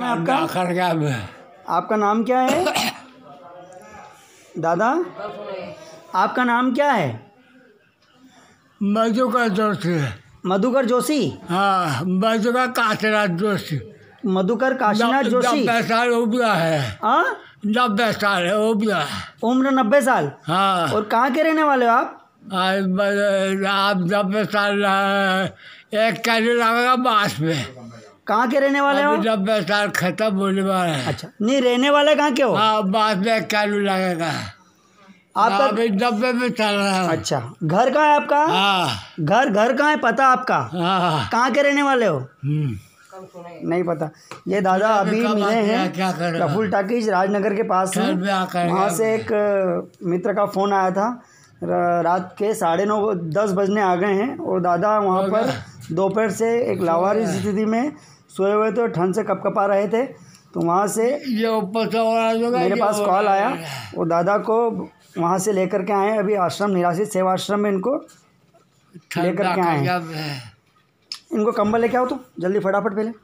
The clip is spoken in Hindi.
नाम है आपका आपका नाम क्या है दादा आपका नाम क्या है मधुकर जोशी मधुकर जोशी हाँ मधुकर काशीनाथ जोशी मधुकर काशीनाथ जोशी हाँ? नब्बे साल उम्र है नब्बे साल है उम्र उम्र नब्बे साल हाँ और कहाँ के रहने वाले हो आप आप नब्बे साल एक कहने लगेगा बास में कहाँ के रहने वाले हो जब साल खत्म होने वाले हैं अच्छा नहीं रहने वाले कहाँ के हो हाँ बाद में चालू लगेगा आपका हाँ, अभी नब्बे में चल रहा है अच्छा घर कहाँ है आपका हाँ। घर घर कहाँ है पता आपका हाँ। कहाँ के रहने वाले हो हम्म। नहीं पता ये दादा अभी मिले हैं रफुल टाकिज राजनगर के पास हैं वहाँ से एक मित्र का फ़ोन आया था रात के साढ़े नौ दस बजने आ गए हैं और दादा वहाँ पर दोपहर से एक अच्छा लावारिस स्थिति में सोए हुए थे तो और ठंड से कपकपा रहे थे तो वहाँ से ये मेरे पास कॉल आया वो दादा को वहाँ से लेकर के आए अभी आश्रम निराश्रित सेवा आश्रम में इनको लेकर के आए इनको कंबल लेके आओ तो जल्दी फटाफट पहले